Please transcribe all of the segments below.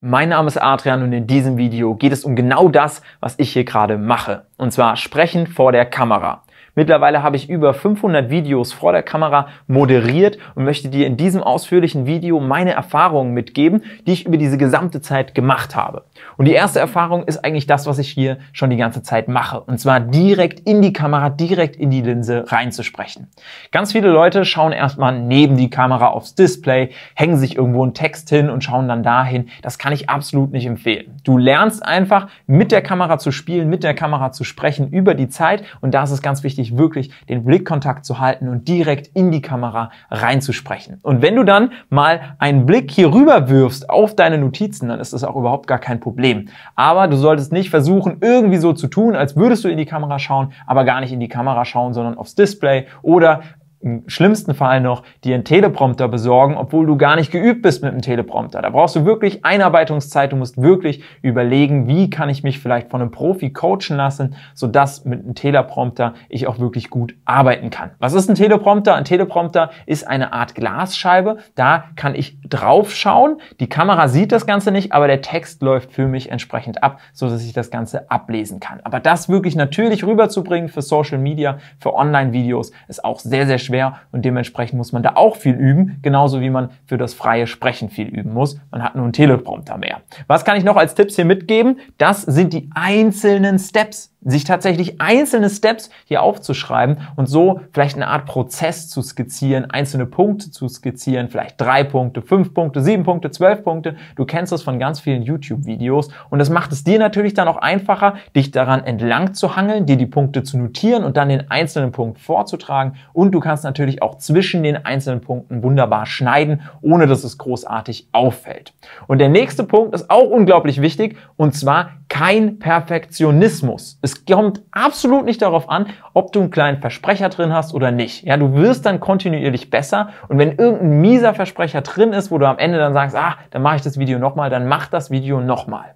Mein Name ist Adrian und in diesem Video geht es um genau das, was ich hier gerade mache. Und zwar sprechen vor der Kamera. Mittlerweile habe ich über 500 Videos vor der Kamera moderiert und möchte dir in diesem ausführlichen Video meine Erfahrungen mitgeben, die ich über diese gesamte Zeit gemacht habe. Und die erste Erfahrung ist eigentlich das, was ich hier schon die ganze Zeit mache. Und zwar direkt in die Kamera, direkt in die Linse reinzusprechen. Ganz viele Leute schauen erstmal neben die Kamera aufs Display, hängen sich irgendwo einen Text hin und schauen dann dahin. Das kann ich absolut nicht empfehlen. Du lernst einfach mit der Kamera zu spielen, mit der Kamera zu sprechen über die Zeit. Und da ist es ganz wichtig, nämlich wirklich den Blickkontakt zu halten und direkt in die Kamera reinzusprechen. Und wenn du dann mal einen Blick hier rüber wirfst auf deine Notizen, dann ist das auch überhaupt gar kein Problem. Aber du solltest nicht versuchen, irgendwie so zu tun, als würdest du in die Kamera schauen, aber gar nicht in die Kamera schauen, sondern aufs Display oder im schlimmsten Fall noch dir einen Teleprompter besorgen, obwohl du gar nicht geübt bist mit einem Teleprompter. Da brauchst du wirklich Einarbeitungszeit. Du musst wirklich überlegen, wie kann ich mich vielleicht von einem Profi coachen lassen, sodass mit einem Teleprompter ich auch wirklich gut arbeiten kann. Was ist ein Teleprompter? Ein Teleprompter ist eine Art Glasscheibe. Da kann ich drauf schauen. Die Kamera sieht das Ganze nicht, aber der Text läuft für mich entsprechend ab, sodass ich das Ganze ablesen kann. Aber das wirklich natürlich rüberzubringen für Social Media, für Online-Videos ist auch sehr, sehr schwierig schwer und dementsprechend muss man da auch viel üben, genauso wie man für das freie Sprechen viel üben muss. Man hat nur einen Teleprompter mehr. Was kann ich noch als Tipps hier mitgeben? Das sind die einzelnen Steps sich tatsächlich einzelne Steps hier aufzuschreiben und so vielleicht eine Art Prozess zu skizzieren, einzelne Punkte zu skizzieren, vielleicht drei Punkte, fünf Punkte, sieben Punkte, zwölf Punkte. Du kennst das von ganz vielen YouTube-Videos und das macht es dir natürlich dann auch einfacher, dich daran entlang zu hangeln, dir die Punkte zu notieren und dann den einzelnen Punkt vorzutragen und du kannst natürlich auch zwischen den einzelnen Punkten wunderbar schneiden, ohne dass es großartig auffällt. Und der nächste Punkt ist auch unglaublich wichtig und zwar kein Perfektionismus es kommt absolut nicht darauf an, ob du einen kleinen Versprecher drin hast oder nicht. Ja, du wirst dann kontinuierlich besser und wenn irgendein mieser Versprecher drin ist, wo du am Ende dann sagst, ah, dann mache ich das Video nochmal, dann mach das Video nochmal.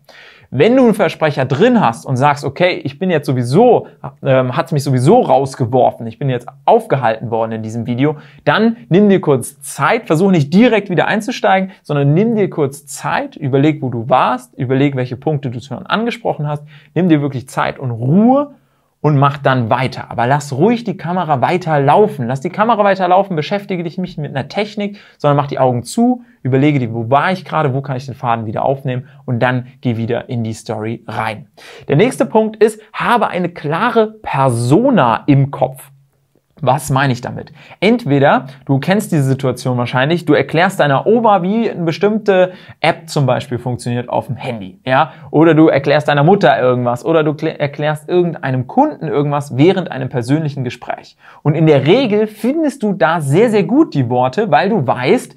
Wenn du einen Versprecher drin hast und sagst, okay, ich bin jetzt sowieso, ähm, hat mich sowieso rausgeworfen, ich bin jetzt aufgehalten worden in diesem Video, dann nimm dir kurz Zeit, versuch nicht direkt wieder einzusteigen, sondern nimm dir kurz Zeit, überleg, wo du warst, überleg, welche Punkte du schon angesprochen hast, nimm dir wirklich Zeit und Ruhe, und mach dann weiter. Aber lass ruhig die Kamera weiter laufen. Lass die Kamera weiter laufen, beschäftige dich nicht mit einer Technik, sondern mach die Augen zu, überlege dir, wo war ich gerade, wo kann ich den Faden wieder aufnehmen und dann geh wieder in die Story rein. Der nächste Punkt ist, habe eine klare Persona im Kopf. Was meine ich damit? Entweder du kennst diese Situation wahrscheinlich, du erklärst deiner Oma, wie eine bestimmte App zum Beispiel funktioniert auf dem Handy, ja, oder du erklärst deiner Mutter irgendwas oder du erklärst irgendeinem Kunden irgendwas während einem persönlichen Gespräch. Und in der Regel findest du da sehr sehr gut die Worte, weil du weißt,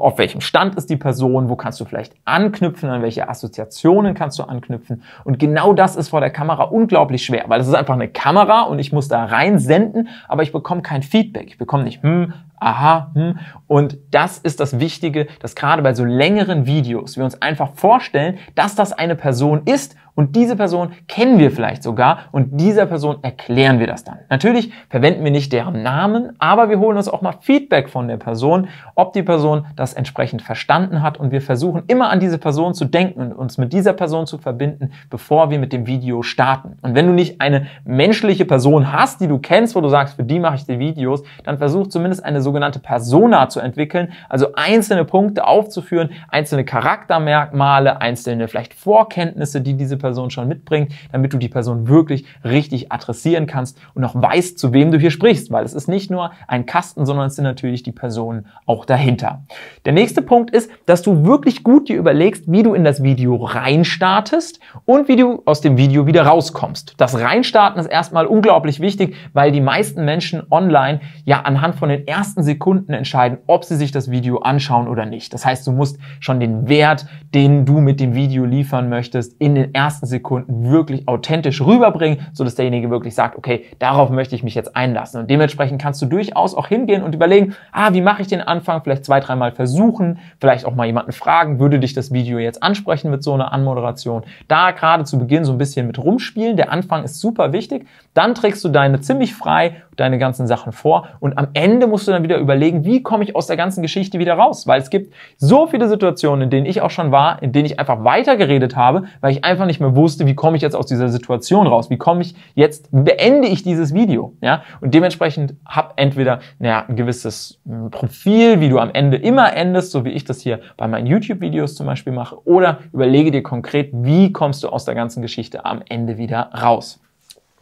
auf welchem Stand ist die Person, wo kannst du vielleicht anknüpfen, an welche Assoziationen kannst du anknüpfen. Und genau das ist vor der Kamera unglaublich schwer, weil es ist einfach eine Kamera und ich muss da reinsenden, aber ich bekommen kein Feedback. Ich bekomme nicht, hm, aha, hm. Und das ist das Wichtige, dass gerade bei so längeren Videos wir uns einfach vorstellen, dass das eine Person ist und diese Person kennen wir vielleicht sogar und dieser Person erklären wir das dann. Natürlich verwenden wir nicht deren Namen, aber wir holen uns auch mal Feedback von der Person, ob die Person das entsprechend verstanden hat und wir versuchen immer an diese Person zu denken und uns mit dieser Person zu verbinden, bevor wir mit dem Video starten. Und wenn du nicht eine menschliche Person hast, die du kennst, wo du sagst, für die mache ich die Videos, dann versuch zumindest eine so sogenannte Persona zu entwickeln, also einzelne Punkte aufzuführen, einzelne Charaktermerkmale, einzelne vielleicht Vorkenntnisse, die diese Person schon mitbringt, damit du die Person wirklich richtig adressieren kannst und auch weißt, zu wem du hier sprichst, weil es ist nicht nur ein Kasten, sondern es sind natürlich die Personen auch dahinter. Der nächste Punkt ist, dass du wirklich gut dir überlegst, wie du in das Video reinstartest und wie du aus dem Video wieder rauskommst. Das Reinstarten ist erstmal unglaublich wichtig, weil die meisten Menschen online ja anhand von den ersten ersten Sekunden entscheiden, ob sie sich das Video anschauen oder nicht. Das heißt, du musst schon den Wert, den du mit dem Video liefern möchtest, in den ersten Sekunden wirklich authentisch rüberbringen, sodass derjenige wirklich sagt, okay, darauf möchte ich mich jetzt einlassen. Und dementsprechend kannst du durchaus auch hingehen und überlegen, ah, wie mache ich den Anfang? Vielleicht zwei, dreimal versuchen, vielleicht auch mal jemanden fragen, würde dich das Video jetzt ansprechen mit so einer Anmoderation? Da gerade zu Beginn so ein bisschen mit rumspielen. Der Anfang ist super wichtig. Dann trägst du deine ziemlich frei, deine ganzen Sachen vor und am Ende musst du dann wieder überlegen, wie komme ich aus der ganzen Geschichte wieder raus? Weil es gibt so viele Situationen, in denen ich auch schon war, in denen ich einfach weitergeredet habe, weil ich einfach nicht mehr wusste, wie komme ich jetzt aus dieser Situation raus? Wie komme ich jetzt, beende ich dieses Video? Ja, und dementsprechend habe entweder, naja, ein gewisses hm, Profil, wie du am Ende immer endest, so wie ich das hier bei meinen YouTube-Videos zum Beispiel mache, oder überlege dir konkret, wie kommst du aus der ganzen Geschichte am Ende wieder raus?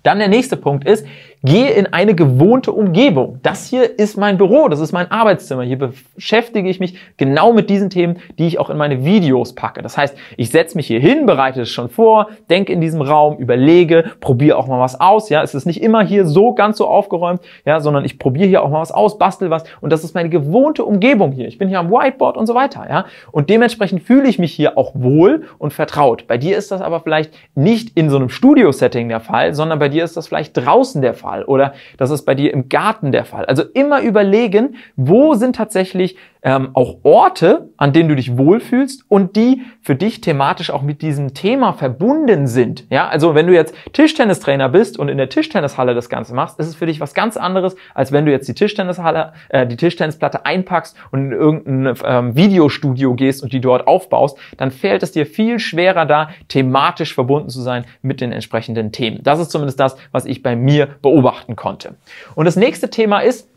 Dann der nächste Punkt ist, Gehe in eine gewohnte Umgebung. Das hier ist mein Büro, das ist mein Arbeitszimmer. Hier beschäftige ich mich genau mit diesen Themen, die ich auch in meine Videos packe. Das heißt, ich setze mich hier hin, bereite es schon vor, denke in diesem Raum, überlege, probiere auch mal was aus. Ja, es ist nicht immer hier so ganz so aufgeräumt, ja, sondern ich probiere hier auch mal was aus, bastel was. Und das ist meine gewohnte Umgebung hier. Ich bin hier am Whiteboard und so weiter. Ja, und dementsprechend fühle ich mich hier auch wohl und vertraut. Bei dir ist das aber vielleicht nicht in so einem Studio-Setting der Fall, sondern bei dir ist das vielleicht draußen der Fall. Fall oder das ist bei dir im Garten der Fall. Also immer überlegen, wo sind tatsächlich ähm, auch Orte, an denen du dich wohlfühlst und die für dich thematisch auch mit diesem Thema verbunden sind. Ja, also wenn du jetzt Tischtennistrainer bist und in der Tischtennishalle das Ganze machst, ist es für dich was ganz anderes, als wenn du jetzt die Tischtennishalle, äh, die Tischtennisplatte einpackst und in irgendein ähm, Videostudio gehst und die dort aufbaust, dann fällt es dir viel schwerer da, thematisch verbunden zu sein mit den entsprechenden Themen. Das ist zumindest das, was ich bei mir beobachten konnte. Und das nächste Thema ist,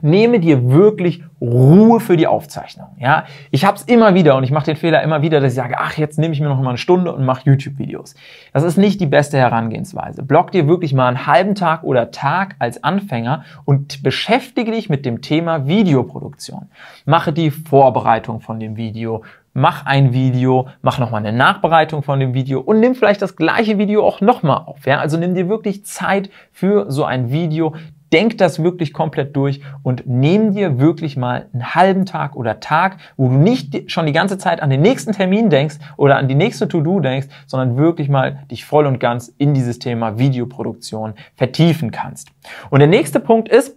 nehme dir wirklich Ruhe für die Aufzeichnung. Ja, ich habe es immer wieder und ich mache den Fehler immer wieder, dass ich sage, ach, jetzt nehme ich mir noch mal eine Stunde und mache YouTube-Videos. Das ist nicht die beste Herangehensweise. Block dir wirklich mal einen halben Tag oder Tag als Anfänger und beschäftige dich mit dem Thema Videoproduktion. Mache die Vorbereitung von dem Video, mach ein Video, mach nochmal eine Nachbereitung von dem Video und nimm vielleicht das gleiche Video auch nochmal auf. Ja? Also nimm dir wirklich Zeit für so ein Video, denk das wirklich komplett durch und nimm dir wirklich mal einen halben Tag oder Tag, wo du nicht schon die ganze Zeit an den nächsten Termin denkst oder an die nächste To-Do denkst, sondern wirklich mal dich voll und ganz in dieses Thema Videoproduktion vertiefen kannst. Und der nächste Punkt ist,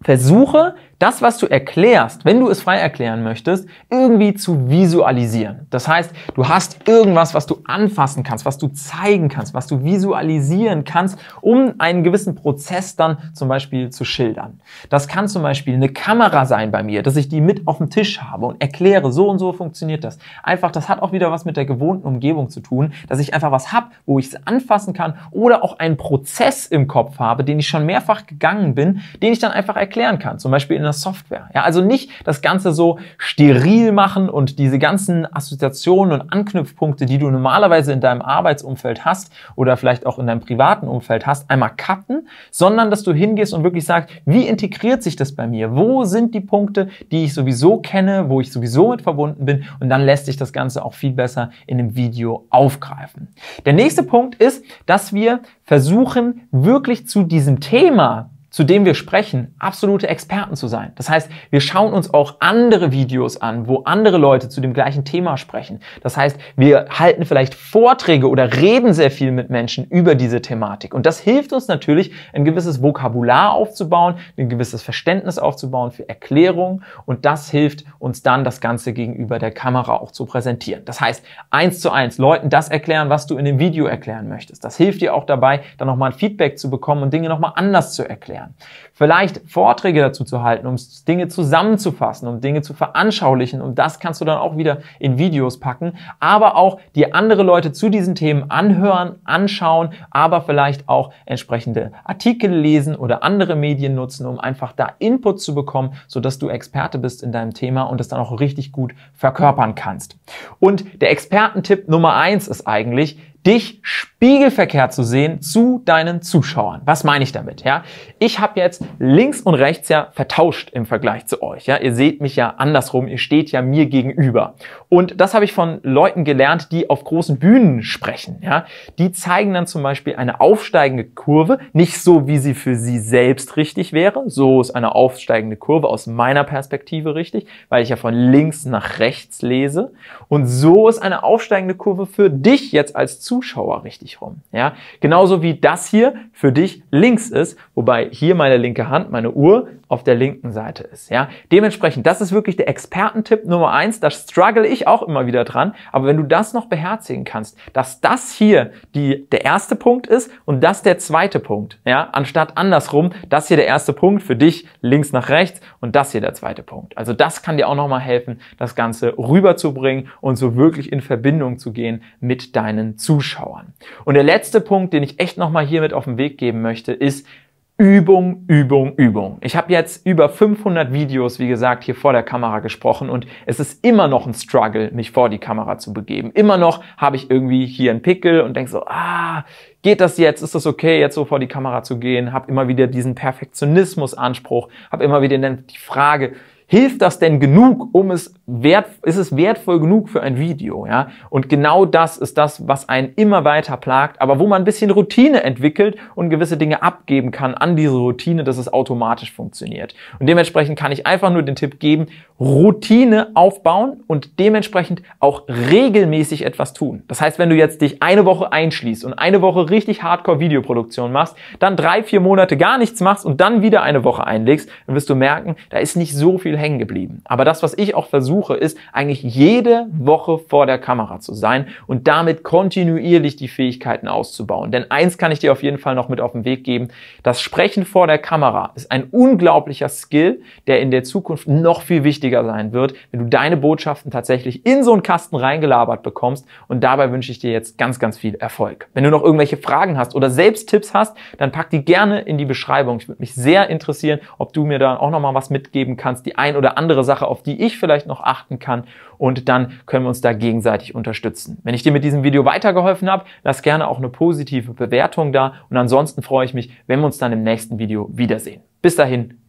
versuche das, was du erklärst, wenn du es frei erklären möchtest, irgendwie zu visualisieren. Das heißt, du hast irgendwas, was du anfassen kannst, was du zeigen kannst, was du visualisieren kannst, um einen gewissen Prozess dann zum Beispiel zu schildern. Das kann zum Beispiel eine Kamera sein bei mir, dass ich die mit auf dem Tisch habe und erkläre, so und so funktioniert das. Einfach, das hat auch wieder was mit der gewohnten Umgebung zu tun, dass ich einfach was habe, wo ich es anfassen kann oder auch einen Prozess im Kopf habe, den ich schon mehrfach gegangen bin, den ich dann einfach erklären kann. Zum Beispiel in der Software. Ja, also nicht das Ganze so steril machen und diese ganzen Assoziationen und Anknüpfpunkte, die du normalerweise in deinem Arbeitsumfeld hast oder vielleicht auch in deinem privaten Umfeld hast, einmal cutten, sondern dass du hingehst und wirklich sagst, wie integriert sich das bei mir? Wo sind die Punkte, die ich sowieso kenne, wo ich sowieso mit verbunden bin? Und dann lässt sich das Ganze auch viel besser in einem Video aufgreifen. Der nächste Punkt ist, dass wir versuchen, wirklich zu diesem Thema zu dem wir sprechen, absolute Experten zu sein. Das heißt, wir schauen uns auch andere Videos an, wo andere Leute zu dem gleichen Thema sprechen. Das heißt, wir halten vielleicht Vorträge oder reden sehr viel mit Menschen über diese Thematik. Und das hilft uns natürlich, ein gewisses Vokabular aufzubauen, ein gewisses Verständnis aufzubauen für Erklärungen. Und das hilft uns dann, das Ganze gegenüber der Kamera auch zu präsentieren. Das heißt, eins zu eins Leuten das erklären, was du in dem Video erklären möchtest. Das hilft dir auch dabei, dann nochmal ein Feedback zu bekommen und Dinge nochmal anders zu erklären erklären. Vielleicht Vorträge dazu zu halten, um Dinge zusammenzufassen, um Dinge zu veranschaulichen. Und das kannst du dann auch wieder in Videos packen. Aber auch die andere Leute zu diesen Themen anhören, anschauen, aber vielleicht auch entsprechende Artikel lesen oder andere Medien nutzen, um einfach da Input zu bekommen, sodass du Experte bist in deinem Thema und das dann auch richtig gut verkörpern kannst. Und der Expertentipp Nummer eins ist eigentlich, dich spiegelverkehrt zu sehen zu deinen Zuschauern. Was meine ich damit? Ja, ich habe jetzt links und rechts ja vertauscht im Vergleich zu euch. Ja, ihr seht mich ja andersrum, ihr steht ja mir gegenüber. Und das habe ich von Leuten gelernt, die auf großen Bühnen sprechen. Ja, die zeigen dann zum Beispiel eine aufsteigende Kurve, nicht so wie sie für sie selbst richtig wäre. So ist eine aufsteigende Kurve aus meiner Perspektive richtig, weil ich ja von links nach rechts lese. Und so ist eine aufsteigende Kurve für dich jetzt als Zuschauer richtig rum. Ja, genauso wie das hier für dich links ist, wobei hier meine linke Hand, meine Uhr, auf der linken Seite ist. Ja? Dementsprechend, das ist wirklich der Expertentipp Nummer eins. Da struggle ich auch immer wieder dran. Aber wenn du das noch beherzigen kannst, dass das hier die, der erste Punkt ist und das der zweite Punkt, ja? anstatt andersrum, das hier der erste Punkt für dich links nach rechts und das hier der zweite Punkt. Also das kann dir auch nochmal helfen, das Ganze rüberzubringen und so wirklich in Verbindung zu gehen mit deinen Zuschauern. Und der letzte Punkt, den ich echt nochmal hier mit auf den Weg geben möchte, ist, Übung, Übung, Übung. Ich habe jetzt über 500 Videos, wie gesagt, hier vor der Kamera gesprochen und es ist immer noch ein Struggle, mich vor die Kamera zu begeben. Immer noch habe ich irgendwie hier einen Pickel und denk so, ah, geht das jetzt? Ist das okay, jetzt so vor die Kamera zu gehen? Hab immer wieder diesen Perfektionismusanspruch, anspruch hab immer wieder die Frage, hilft das denn genug, um es wert, ist es wertvoll genug für ein Video, ja? Und genau das ist das, was einen immer weiter plagt, aber wo man ein bisschen Routine entwickelt und gewisse Dinge abgeben kann an diese Routine, dass es automatisch funktioniert. Und dementsprechend kann ich einfach nur den Tipp geben, Routine aufbauen und dementsprechend auch regelmäßig etwas tun. Das heißt, wenn du jetzt dich eine Woche einschließt und eine Woche richtig Hardcore Videoproduktion machst, dann drei, vier Monate gar nichts machst und dann wieder eine Woche einlegst, dann wirst du merken, da ist nicht so viel hängen geblieben. Aber das, was ich auch versuche, versuche, ist eigentlich jede Woche vor der Kamera zu sein und damit kontinuierlich die Fähigkeiten auszubauen. Denn eins kann ich dir auf jeden Fall noch mit auf den Weg geben. Das Sprechen vor der Kamera ist ein unglaublicher Skill, der in der Zukunft noch viel wichtiger sein wird, wenn du deine Botschaften tatsächlich in so einen Kasten reingelabert bekommst. Und dabei wünsche ich dir jetzt ganz, ganz viel Erfolg. Wenn du noch irgendwelche Fragen hast oder selbst Tipps hast, dann pack die gerne in die Beschreibung. Ich würde mich sehr interessieren, ob du mir da auch nochmal was mitgeben kannst, die ein oder andere Sache, auf die ich vielleicht noch achten kann und dann können wir uns da gegenseitig unterstützen. Wenn ich dir mit diesem Video weitergeholfen habe, lass gerne auch eine positive Bewertung da und ansonsten freue ich mich, wenn wir uns dann im nächsten Video wiedersehen. Bis dahin,